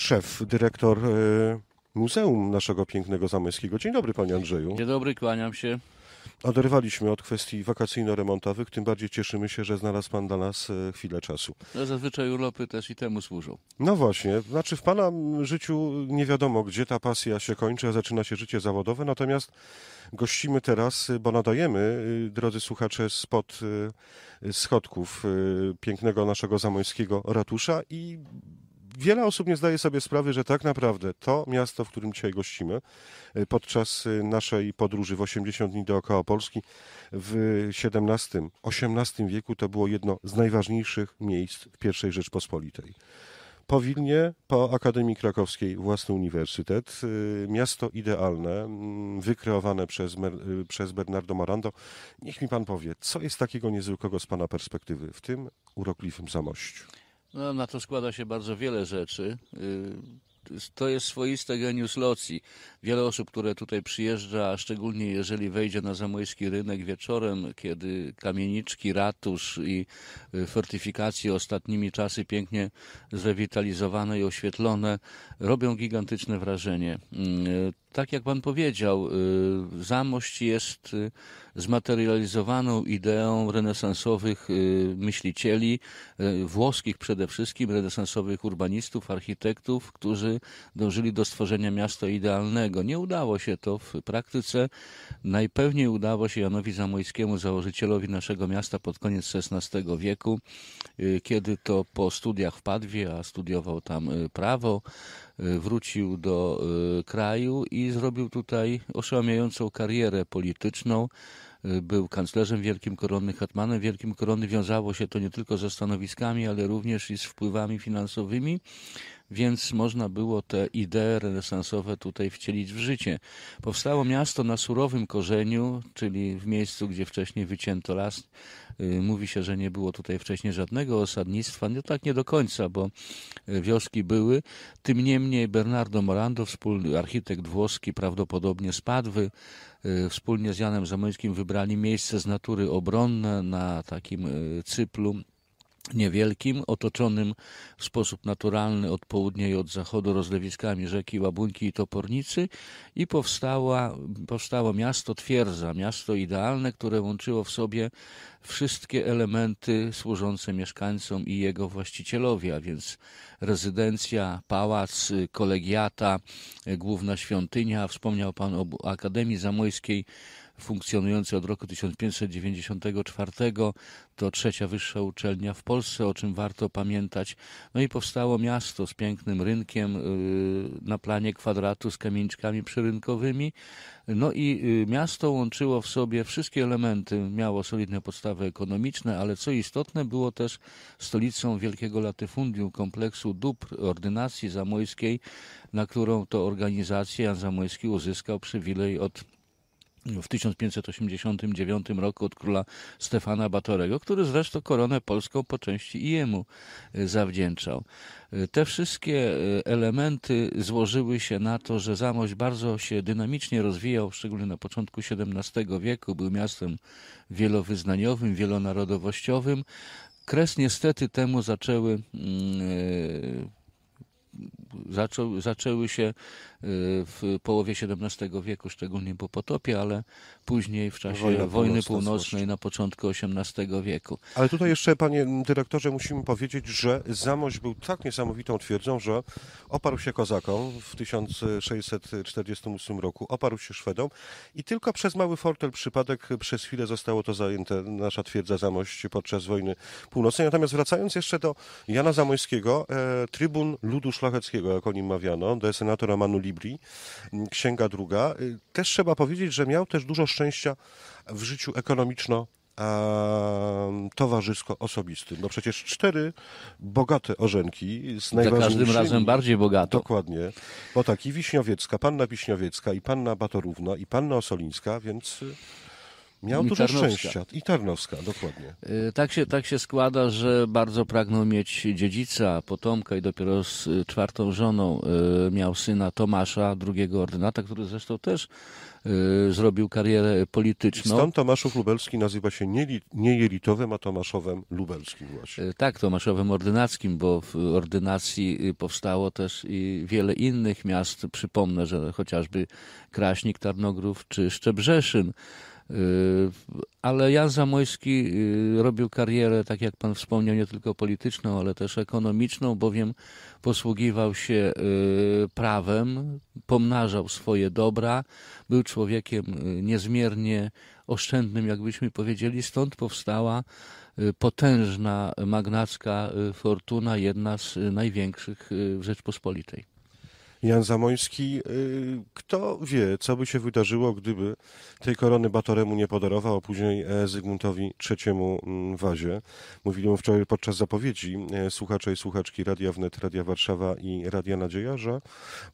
szef, dyrektor e, Muzeum naszego pięknego Zamyskiego. Dzień dobry, panie Andrzeju. Dzień dobry, kłaniam się. Oderwaliśmy od kwestii wakacyjno-remontowych, tym bardziej cieszymy się, że znalazł Pan dla nas e, chwilę czasu. No zazwyczaj urlopy też i temu służą. No właśnie, znaczy w Pana życiu nie wiadomo, gdzie ta pasja się kończy, a zaczyna się życie zawodowe, natomiast gościmy teraz, e, bo nadajemy, drodzy słuchacze, spod schodków pięknego naszego zamońskiego ratusza i wiele osób nie zdaje sobie sprawy, że tak naprawdę to miasto, w którym dzisiaj gościmy, y, podczas y, naszej podróży w 80 dni dookoła Polski w XVII-XVIII wieku to było jedno z najważniejszych miejsc w I Rzeczpospolitej. Po Wilnie, po Akademii Krakowskiej własny uniwersytet. Y, miasto idealne, mm, wykreowane przez, przez Bernardo Morando. Niech mi pan powie, co jest takiego niezwykłego z pana perspektywy w tym urokliwym Zamościu? No, na to składa się bardzo wiele rzeczy. Y, to jest swoiste geniusz loci. Wiele osób, które tutaj przyjeżdża, szczególnie jeżeli wejdzie na zamojski rynek wieczorem, kiedy kamieniczki, ratusz i y, fortyfikacje ostatnimi czasy pięknie zrewitalizowane i oświetlone, robią gigantyczne wrażenie. Y, tak jak pan powiedział, y, Zamość jest y, zmaterializowaną ideą renesansowych y, myślicieli, włoskich przede wszystkim, renesansowych urbanistów, architektów, którzy dążyli do stworzenia miasta idealnego. Nie udało się to w praktyce. Najpewniej udało się Janowi Zamojskiemu, założycielowi naszego miasta pod koniec XVI wieku, kiedy to po studiach w Padwie, a studiował tam prawo, Y, wrócił do y, kraju i zrobił tutaj oszałamiającą karierę polityczną. Y, był kanclerzem Wielkim Korony, hetmanem Wielkim Korony. Wiązało się to nie tylko ze stanowiskami, ale również i z wpływami finansowymi więc można było te idee renesansowe tutaj wcielić w życie. Powstało miasto na surowym korzeniu, czyli w miejscu, gdzie wcześniej wycięto las. Y, mówi się, że nie było tutaj wcześniej żadnego osadnictwa. No tak nie do końca, bo y, wioski były. Tym niemniej Bernardo Morando, wspólny architekt włoski, prawdopodobnie z Padwy, wspólnie z Janem Zamońskim wybrali miejsce z natury obronne na takim y, cyplu niewielkim, otoczonym w sposób naturalny od południa i od zachodu rozlewiskami rzeki Łabunki i Topornicy i powstała, powstało miasto Twierdza, miasto idealne, które łączyło w sobie wszystkie elementy służące mieszkańcom i jego właścicielowi, a więc rezydencja, pałac, kolegiata, główna świątynia. Wspomniał Pan o Akademii Zamojskiej funkcjonujący od roku 1594. To trzecia wyższa uczelnia w Polsce, o czym warto pamiętać. No i powstało miasto z pięknym rynkiem y, na planie kwadratu z kamieniczkami przyrynkowymi. No i y, miasto łączyło w sobie wszystkie elementy, miało solidne podstawy ekonomiczne, ale co istotne, było też stolicą wielkiego latyfundium, kompleksu dóbr ordynacji zamojskiej, na którą to organizację Jan Zamojski uzyskał przywilej od w 1589 roku od króla Stefana Batorego, który zresztą koronę polską po części i jemu e, zawdzięczał. E, te wszystkie e, elementy złożyły się na to, że Zamość bardzo się dynamicznie rozwijał, szczególnie na początku XVII wieku. Był miastem wielowyznaniowym, wielonarodowościowym. Kres niestety temu zaczęły mm, zaczą, zaczęły się y, w połowie XVII wieku, szczególnie po potopie, ale później w czasie Wojna wojny północnej na początku XVIII wieku. Ale tutaj jeszcze, panie dyrektorze, musimy powiedzieć, że Zamość był tak niesamowitą twierdzą, że oparł się Kozakom w 1648 roku, oparł się Szwedom i tylko przez mały fortel przypadek przez chwilę zostało to zajęte, nasza twierdza Zamość podczas wojny północnej. Natomiast wracając jeszcze do Jana Zamońskiego, e, trybun ludu szlacheckiego, Kwiatkowskiego, jak o nim mawiano, do senatora Manu Libri, księga druga. Y, też trzeba powiedzieć, że miał też dużo szczęścia w życiu ekonomiczno towarzysko-osobistym. No przecież cztery bogate orzenki z najważniejszymi... Za każdym razem bardziej bogato. Dokładnie. Bo tak, i Wiśniowiecka, panna Wiśniowiecka, i panna Batorówna, i panna Osolińska, więc y, Miał dużo szczęścia. I Tarnowska, dokładnie. Y, tak się, tak się składa, że bardzo pragnął mieć dziedzica, potomka i dopiero z y, czwartą żoną y, miał syna Tomasza, drugiego ordynata, który zresztą też zrobił karierę polityczną. Stąd Tomaszów Lubelski nazywa się nie, Jelitowem, a Tomaszowem Lubelskim właśnie. Tak, Tomaszowem Ordynackim, bo w ordynacji powstało też i wiele innych miast. Przypomnę, że chociażby Kraśnik, Tarnogrów czy Szczebrzeszyn. Y, ale Jan Zamojski y, robił karierę, tak jak pan wspomniał, nie tylko polityczną, ale też ekonomiczną, bowiem posługiwał się y, prawem, pomnażał swoje dobra, był człowiekiem niezmiernie oszczędnym, jakbyśmy powiedzieli, stąd powstała potężna magnacka fortuna, jedna z największych w Rzeczpospolitej. Jan Zamoński. Y, kto wie, co by się wydarzyło, gdyby tej korony Batoremu nie podarował, a później e, Zygmuntowi III mm, Wazie. Mówili mu wczoraj podczas zapowiedzi e, słuchacze i słuchaczki Radia Wnet, Radia Warszawa i Radia Nadzieja, że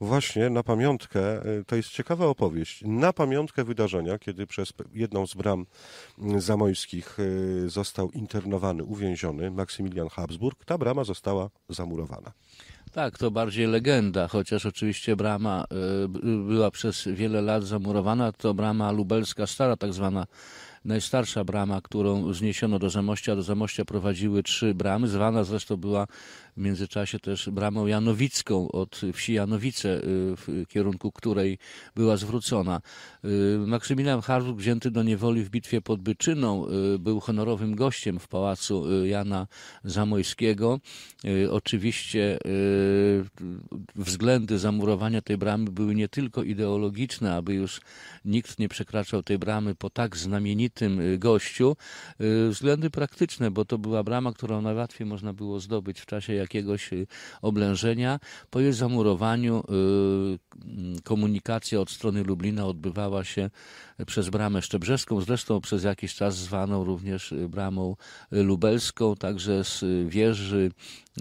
właśnie na pamiątkę, e, to jest ciekawa opowieść, na pamiątkę wydarzenia, kiedy przez jedną z bram mm, zamońskich został internowany, uwięziony Maksymilian Habsburg, ta brama została zamurowana. Tak, to bardziej legenda, chociaż oczywiście brama e, była przez wiele lat zamurowana. To brama lubelska, stara tak zwana, najstarsza brama, którą zniesiono do Zamościa. Do Zamościa prowadziły trzy bramy. Zwana zresztą była w międzyczasie też bramą Janowicką od wsi Janowice, y, w kierunku której była zwrócona. Y, Maksymilian Hartwig wzięty do niewoli w bitwie pod Byczyną y, był honorowym gościem w pałacu Jana Zamojskiego. Oczywiście względy zamurowania tej bramy były nie tylko ideologiczne, aby już nikt nie przekraczał tej bramy po tak znamienitym gościu, względy praktyczne, bo to była brama, którą najłatwiej można było zdobyć w czasie, jak jakiegoś y, oblężenia. Po jej zamurowaniu y, komunikacja od strony Lublina odbywała się przez bramę Szczebrzeską, zresztą przez jakiś czas zwaną również y, bramą lubelską, także z wieży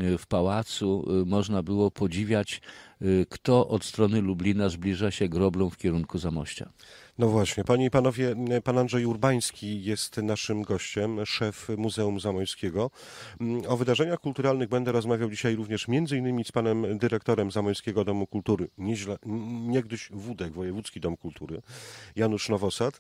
Y, w pałacu y, można było podziwiać, y, kto od strony Lublina zbliża się groblą w kierunku Zamościa. No właśnie, panie i panowie, pan Andrzej Urbański jest naszym gościem, szef Muzeum Zamojskiego. Mm, o wydarzeniach kulturalnych będę rozmawiał dzisiaj również między innymi z panem dyrektorem Zamojskiego Domu Kultury, nieźle, niegdyś Wódek, Wojewódzki Dom Kultury, Janusz Nowosad.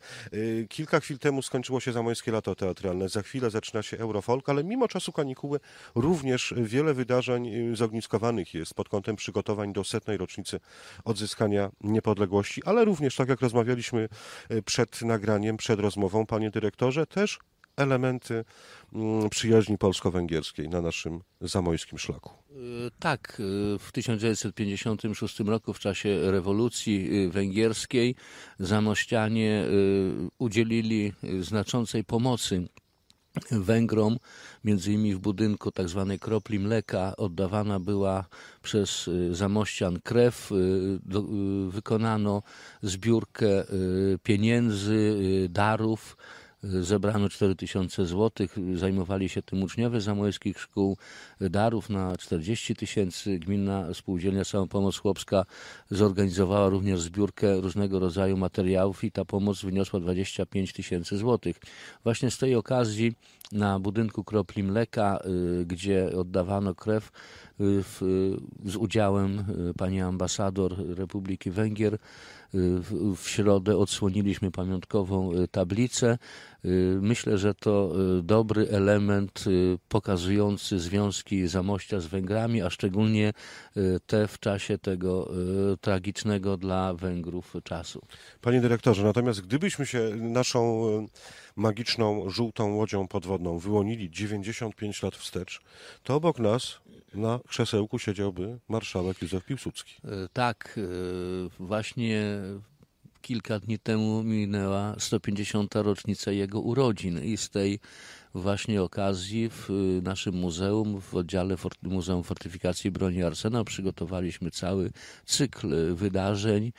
Kilka chwil temu skończyło się Zamojskie Lato Teatralne, za chwilę zaczyna się Eurofolk, ale mimo czasu kanikuły również wiele wiele wydarzeń y, zogniskowanych jest pod kątem przygotowań do setnej rocznicy odzyskania niepodległości, ale również, tak jak rozmawialiśmy y, przed nagraniem, przed rozmową, panie dyrektorze, też elementy mm, przyjaźni polsko-węgierskiej na naszym zamojskim szlaku. Y, tak, w 1956 roku w czasie rewolucji węgierskiej zamościanie udzielili znaczącej pomocy Węgrom, między innymi w budynku tzw. Tak kropli mleka, oddawana była przez y, zamościan krew, y, y, wykonano zbiórkę pieniędzy, darów zebrano tysiące złotych, zajmowali się tym uczniowie zamojskich szkół, darów na 40 tysięcy. Gminna Spółdzielnia Samopomoc Chłopska zorganizowała również zbiórkę różnego rodzaju materiałów i ta pomoc wyniosła 25 tysięcy złotych. Właśnie z tej okazji na budynku kropli mleka, y, gdzie oddawano krew y, w, z udziałem y, pani ambasador Republiki Węgier, w, w środę odsłoniliśmy pamiątkową tablicę. Y, myślę, że to y, dobry element y, pokazujący związki Zamościa z Węgrami, a szczególnie te w czasie tego tragicznego dla Węgrów czasu. Panie dyrektorze, natomiast gdybyśmy się naszą magiczną żółtą łodzią podwodną wyłonili 95 lat wstecz, to obok nas na krzesełku siedziałby marszałek Józef Piłsudski. Tak, właśnie kilka dni temu minęła 150. rocznica jego urodzin i z tej właśnie okazji w y, naszym muzeum, w oddziale Muzeum Fortyfikacji Broni arsena przygotowaliśmy cały cykl y, wydarzeń.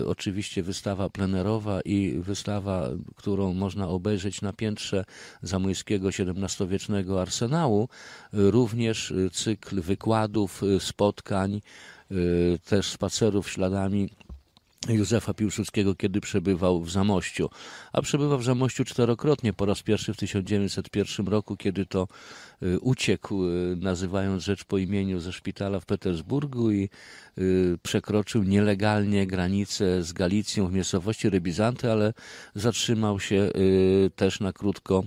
Y, oczywiście wystawa plenerowa i wystawa, którą można obejrzeć na piętrze zamojskiego XVII-wiecznego arsenału. Również cykl wykładów, spotkań, też spacerów śladami Józefa Piłsudskiego, kiedy przebywał w Zamościu. A przebywał w Zamościu czterokrotnie, po raz pierwszy w 1901 roku, kiedy to y, uciekł, y, nazywając rzecz po imieniu ze szpitala w Petersburgu i y, przekroczył nielegalnie granicę z Galicją w miejscowości Rybizanty, ale zatrzymał się też na krótko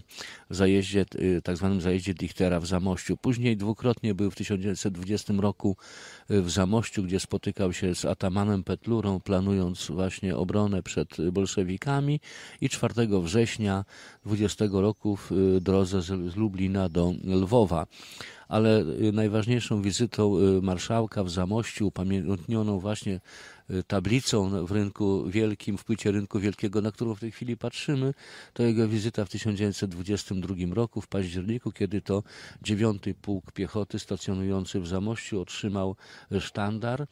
w zajeździe, tak zwanym zajeździe Dichtera w Zamościu. Później dwukrotnie był w 1920 roku w Zamościu, gdzie spotykał się z Atamanem Petlurą, planując podejmując właśnie obronę przed bolszewikami i 4 września 20 roku w y, drodze z Lublina do Lwowa ale y, najważniejszą wizytą y, marszałka w Zamościu, upamiętnioną właśnie Y, tablicą w rynku wielkim, w płycie rynku wielkiego, na którą w tej chwili patrzymy. To jego wizyta w 1922 roku, w październiku, kiedy to 9 Pułk Piechoty stacjonujący w Zamościu otrzymał sztandar,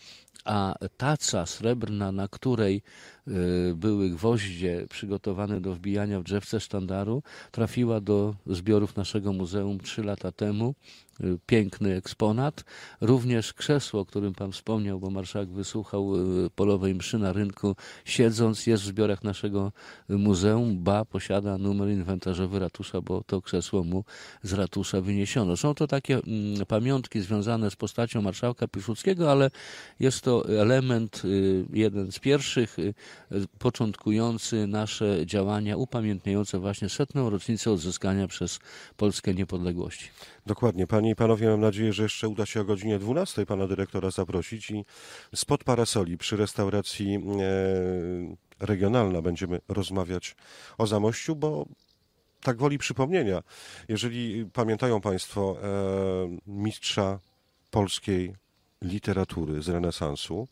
a taca srebrna, na której y, były gwoździe przygotowane do wbijania w drzewce sztandaru, trafiła do zbiorów naszego muzeum trzy lata temu. Y, piękny eksponat. Również krzesło, o którym Pan wspomniał, bo marszałek wysłuchał polowej mszy na rynku, siedząc, jest w zbiorach naszego muzeum. Ba posiada numer inwentarzowy ratusza, bo to krzesło mu z ratusza wyniesiono. Są to takie mm, pamiątki związane z postacią marszałka Piłsudskiego, ale jest to element y, jeden z pierwszych y, początkujący nasze działania upamiętniające właśnie setną rocznicę odzyskania przez Polskę niepodległości. Dokładnie. Panie i panowie, mam nadzieję, że jeszcze uda się o godzinie 12 pana dyrektora zaprosić i spod parasoli przy przy restauracji e, regionalna będziemy rozmawiać o Zamościu, bo tak woli przypomnienia. Jeżeli pamiętają Państwo e, mistrza polskiej literatury z renesansu,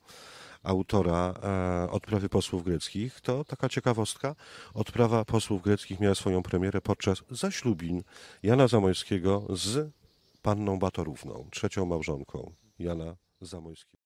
autora e, odprawy posłów greckich, to taka ciekawostka. Odprawa posłów greckich miała swoją premierę podczas zaślubin Jana Zamojskiego z panną Batorówną, trzecią małżonką Jana Zamojskiego.